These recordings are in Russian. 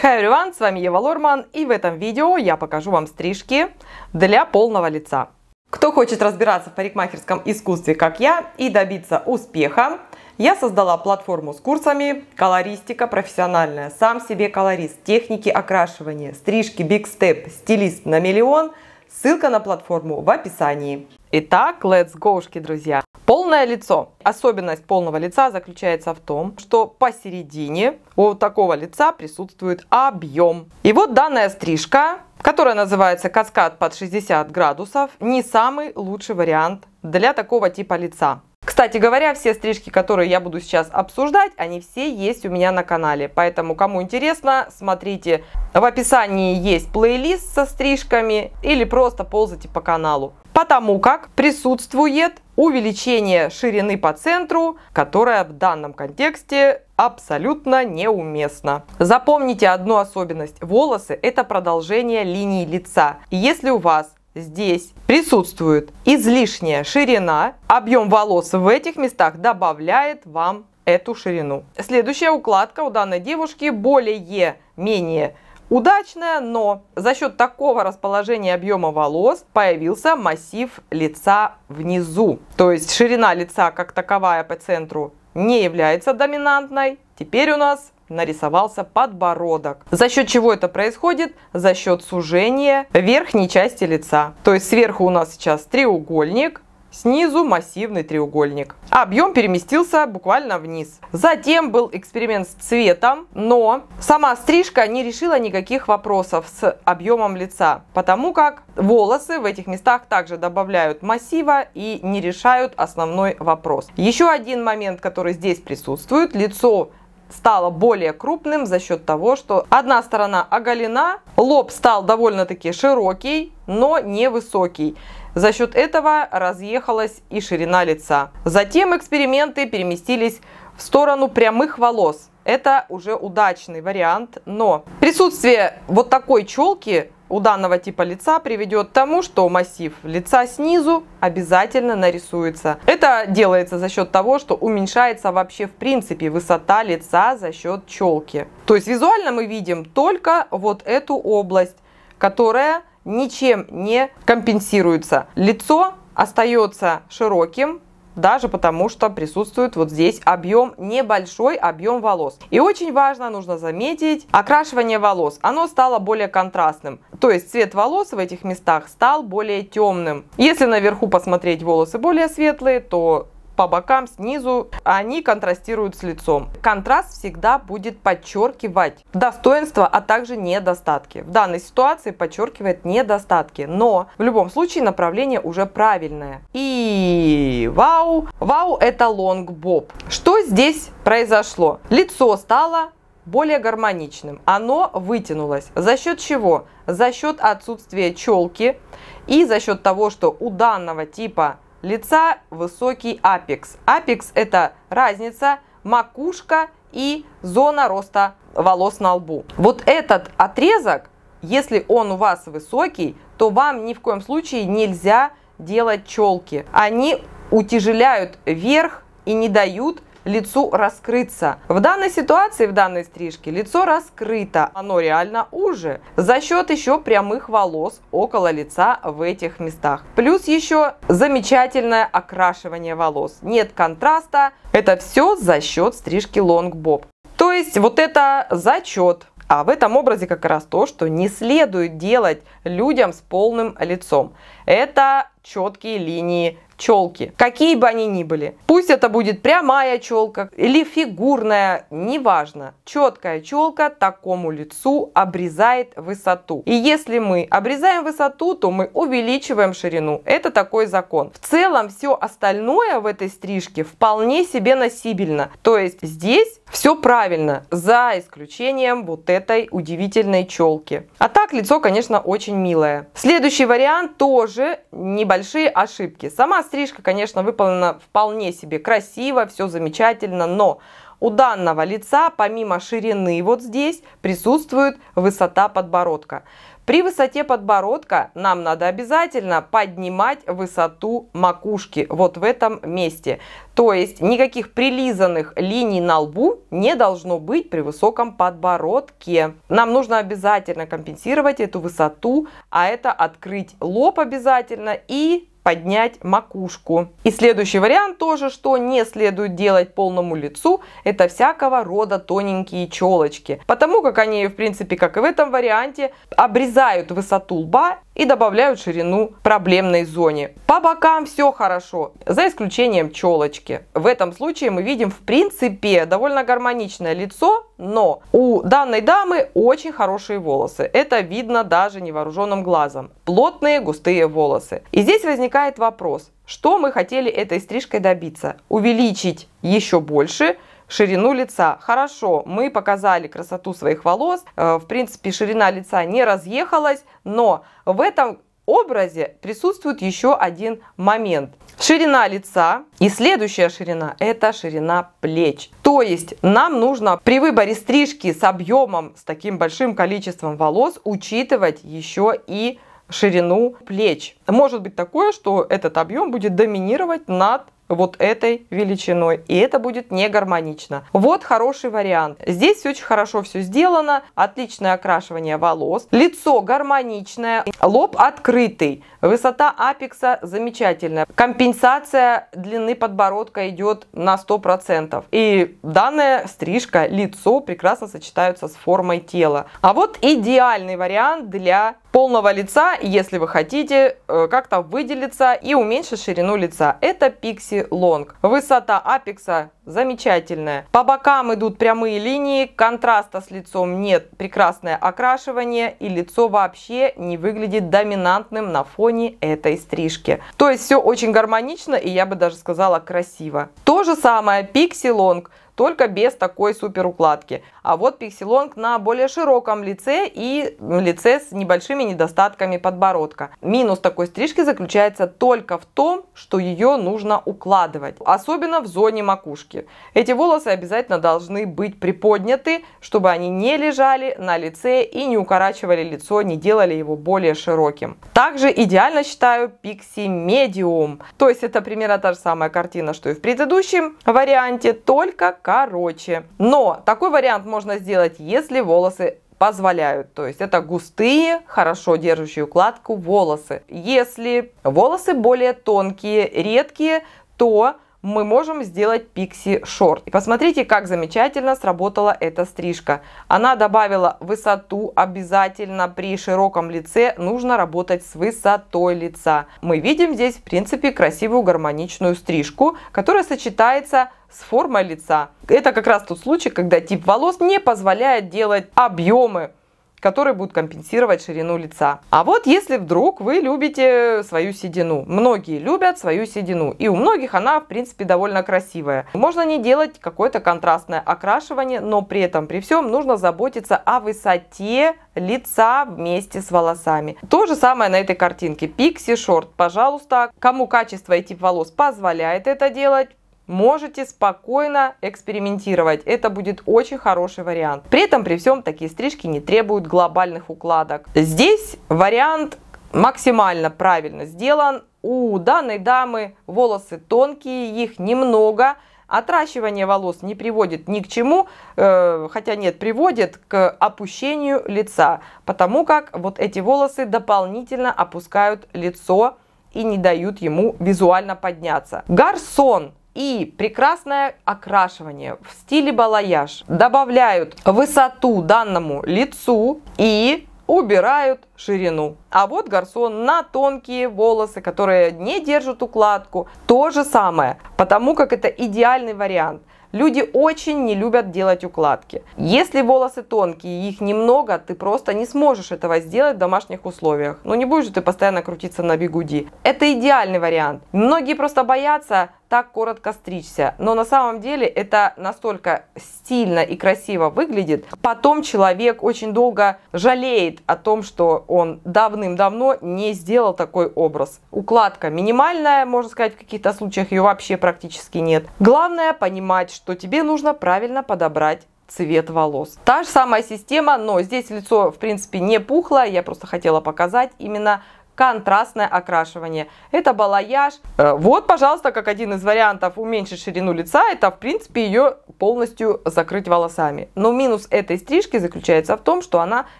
Hi everyone, с вами Ева Лорман, и в этом видео я покажу вам стрижки для полного лица. Кто хочет разбираться в парикмахерском искусстве, как я, и добиться успеха, я создала платформу с курсами «Колористика профессиональная», «Сам себе колорист», «Техники окрашивания», «Стрижки», big step, «Стилист на миллион», ссылка на платформу в описании. Итак, let's go, друзья! Полное лицо. Особенность полного лица заключается в том, что посередине у такого лица присутствует объем. И вот данная стрижка, которая называется каскад под 60 градусов, не самый лучший вариант для такого типа лица. Кстати говоря, все стрижки, которые я буду сейчас обсуждать, они все есть у меня на канале. Поэтому, кому интересно, смотрите. В описании есть плейлист со стрижками или просто ползайте по каналу потому как присутствует увеличение ширины по центру, которое в данном контексте абсолютно неуместно. Запомните одну особенность. Волосы – это продолжение линии лица. если у вас здесь присутствует излишняя ширина, объем волос в этих местах добавляет вам эту ширину. Следующая укладка у данной девушки более-менее Удачная, но за счет такого расположения объема волос появился массив лица внизу. То есть ширина лица как таковая по центру не является доминантной. Теперь у нас нарисовался подбородок. За счет чего это происходит? За счет сужения верхней части лица. То есть сверху у нас сейчас треугольник, Снизу массивный треугольник. Объем переместился буквально вниз. Затем был эксперимент с цветом, но сама стрижка не решила никаких вопросов с объемом лица, потому как волосы в этих местах также добавляют массива и не решают основной вопрос. Еще один момент, который здесь присутствует, лицо стало более крупным за счет того, что одна сторона оголена, лоб стал довольно-таки широкий, но не высокий за счет этого разъехалась и ширина лица. Затем эксперименты переместились в сторону прямых волос. Это уже удачный вариант, но присутствие вот такой челки у данного типа лица приведет к тому, что массив лица снизу обязательно нарисуется. Это делается за счет того, что уменьшается вообще в принципе высота лица за счет челки. То есть визуально мы видим только вот эту область, которая ничем не компенсируется. Лицо остается широким, даже потому что присутствует вот здесь объем, небольшой объем волос. И очень важно, нужно заметить, окрашивание волос, оно стало более контрастным, то есть цвет волос в этих местах стал более темным. Если наверху посмотреть волосы более светлые, то по бокам, снизу, они контрастируют с лицом. Контраст всегда будет подчеркивать достоинства, а также недостатки. В данной ситуации подчеркивает недостатки, но в любом случае направление уже правильное. И вау, вау это лонг боб Что здесь произошло? Лицо стало более гармоничным. Оно вытянулось. За счет чего? За счет отсутствия челки и за счет того, что у данного типа лица высокий апекс. Апекс – это разница макушка и зона роста волос на лбу. Вот этот отрезок, если он у вас высокий, то вам ни в коем случае нельзя делать челки. Они утяжеляют верх и не дают лицу раскрыться. В данной ситуации, в данной стрижке, лицо раскрыто. Оно реально уже. За счет еще прямых волос около лица в этих местах. Плюс еще замечательное окрашивание волос. Нет контраста. Это все за счет стрижки лонгбоб. То есть вот это зачет. А в этом образе как раз то, что не следует делать людям с полным лицом. Это четкие линии челки, какие бы они ни были. Пусть это будет прямая челка или фигурная, неважно. Четкая челка такому лицу обрезает высоту. И если мы обрезаем высоту, то мы увеличиваем ширину. Это такой закон. В целом все остальное в этой стрижке вполне себе носибельно. То есть здесь все правильно, за исключением вот этой удивительной челки. А так лицо, конечно, очень милое. Следующий вариант тоже не небольшие ошибки. Сама стрижка, конечно, выполнена вполне себе красиво, все замечательно, но у данного лица, помимо ширины вот здесь, присутствует высота подбородка. При высоте подбородка нам надо обязательно поднимать высоту макушки вот в этом месте. То есть никаких прилизанных линий на лбу не должно быть при высоком подбородке. Нам нужно обязательно компенсировать эту высоту, а это открыть лоб обязательно и поднять макушку. И следующий вариант тоже, что не следует делать полному лицу, это всякого рода тоненькие челочки. Потому как они, в принципе, как и в этом варианте, обрезают высоту лба и добавляют ширину проблемной зоне. По бокам все хорошо, за исключением челочки. В этом случае мы видим в принципе довольно гармоничное лицо, но у данной дамы очень хорошие волосы. Это видно даже невооруженным глазом. Плотные густые волосы. И здесь возникает вопрос, что мы хотели этой стрижкой добиться? Увеличить еще больше – ширину лица. Хорошо, мы показали красоту своих волос, э, в принципе, ширина лица не разъехалась, но в этом образе присутствует еще один момент. Ширина лица и следующая ширина – это ширина плеч. То есть нам нужно при выборе стрижки с объемом, с таким большим количеством волос, учитывать еще и ширину плеч. Может быть такое, что этот объем будет доминировать над вот этой величиной. И это будет не гармонично. Вот хороший вариант. Здесь очень хорошо все сделано. Отличное окрашивание волос. Лицо гармоничное. Лоб открытый. Высота апекса замечательная. Компенсация длины подбородка идет на 100%. И данная стрижка, лицо прекрасно сочетаются с формой тела. А вот идеальный вариант для полного лица, если вы хотите э, как-то выделиться и уменьшить ширину лица. Это пикси кости лонг. Высота апекса замечательная. По бокам идут прямые линии, контраста с лицом нет, прекрасное окрашивание и лицо вообще не выглядит доминантным на фоне этой стрижки. То есть все очень гармонично и я бы даже сказала красиво. То же самое Pixie Long только без такой супер укладки. А вот пикселонг на более широком лице и лице с небольшими недостатками подбородка. Минус такой стрижки заключается только в том, что ее нужно укладывать, особенно в зоне макушки. Эти волосы обязательно должны быть приподняты, чтобы они не лежали на лице и не укорачивали лицо, не делали его более широким. Также идеально считаю пикси медиум, то есть это примерно та же самая картина, что и в предыдущем варианте, только короче. Но такой вариант можно сделать, если волосы позволяют. То есть это густые, хорошо держащие укладку волосы. Если волосы более тонкие, редкие, то мы можем сделать пикси шорт. И посмотрите, как замечательно сработала эта стрижка. Она добавила высоту обязательно при широком лице. Нужно работать с высотой лица. Мы видим здесь, в принципе, красивую гармоничную стрижку, которая сочетается с формой лица. Это как раз тот случай, когда тип волос не позволяет делать объемы, которые будут компенсировать ширину лица. А вот если вдруг вы любите свою седину, многие любят свою седину, и у многих она, в принципе, довольно красивая. Можно не делать какое-то контрастное окрашивание, но при этом, при всем, нужно заботиться о высоте лица вместе с волосами. То же самое на этой картинке. Пикси шорт, пожалуйста, кому качество и тип волос позволяет это делать, можете спокойно экспериментировать. Это будет очень хороший вариант. При этом, при всем, такие стрижки не требуют глобальных укладок. Здесь вариант максимально правильно сделан. У данной дамы волосы тонкие, их немного. Отращивание волос не приводит ни к чему, э, хотя нет, приводит к опущению лица, потому как вот эти волосы дополнительно опускают лицо и не дают ему визуально подняться. Гарсон и прекрасное окрашивание в стиле балаяж. Добавляют высоту данному лицу и убирают ширину. А вот гарсон на тонкие волосы, которые не держат укладку. То же самое, потому как это идеальный вариант. Люди очень не любят делать укладки. Если волосы тонкие, их немного, ты просто не сможешь этого сделать в домашних условиях. Ну не будешь же ты постоянно крутиться на бигуди. Это идеальный вариант. Многие просто боятся так коротко стричься. Но на самом деле это настолько стильно и красиво выглядит. Потом человек очень долго жалеет о том, что он давным-давно не сделал такой образ. Укладка минимальная, можно сказать, в каких-то случаях ее вообще практически нет. Главное понимать, что тебе нужно правильно подобрать цвет волос. Та же самая система, но здесь лицо, в принципе, не пухлое, Я просто хотела показать именно контрастное окрашивание. Это балаяж. Э, вот, пожалуйста, как один из вариантов уменьшить ширину лица, это, в принципе, ее полностью закрыть волосами. Но минус этой стрижки заключается в том, что она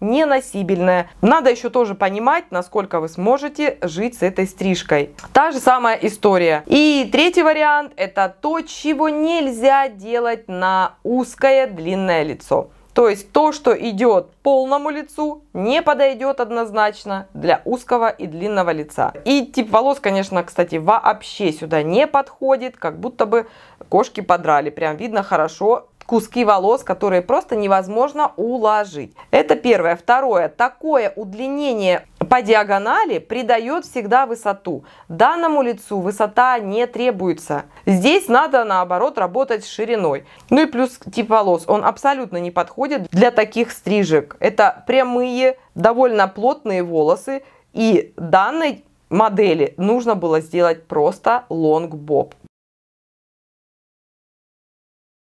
не носибельная. Надо еще тоже понимать, насколько вы сможете жить с этой стрижкой. Та же самая история. И третий вариант – это то, чего нельзя делать на узкое длинное лицо. То есть то, что идет полному лицу, не подойдет однозначно для узкого и длинного лица. И тип волос, конечно, кстати, вообще сюда не подходит, как будто бы кошки подрали. Прям видно хорошо куски волос, которые просто невозможно уложить. Это первое. Второе. Такое удлинение по диагонали придает всегда высоту. Данному лицу высота не требуется. Здесь надо наоборот работать с шириной. Ну и плюс тип волос. Он абсолютно не подходит для таких стрижек. Это прямые, довольно плотные волосы. И данной модели нужно было сделать просто лонг-боб.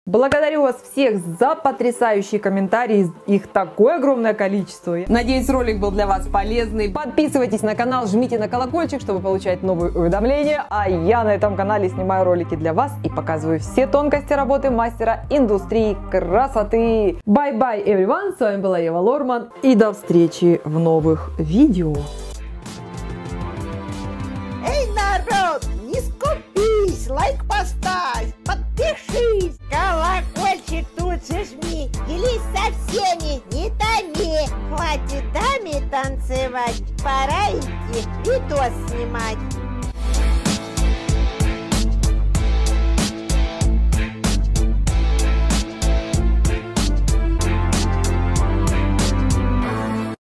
Благодарю вас всех за потрясающие комментарии, их такое огромное количество. Надеюсь, ролик был для вас полезный. Подписывайтесь на канал, жмите на колокольчик, чтобы получать новые уведомления. А я на этом канале снимаю ролики для вас и показываю все тонкости работы мастера индустрии красоты. Bye-bye, everyone, с вами была Ева Лорман и до встречи в новых видео. Эй, народ, не скупись, лайк поставь, видос снимать.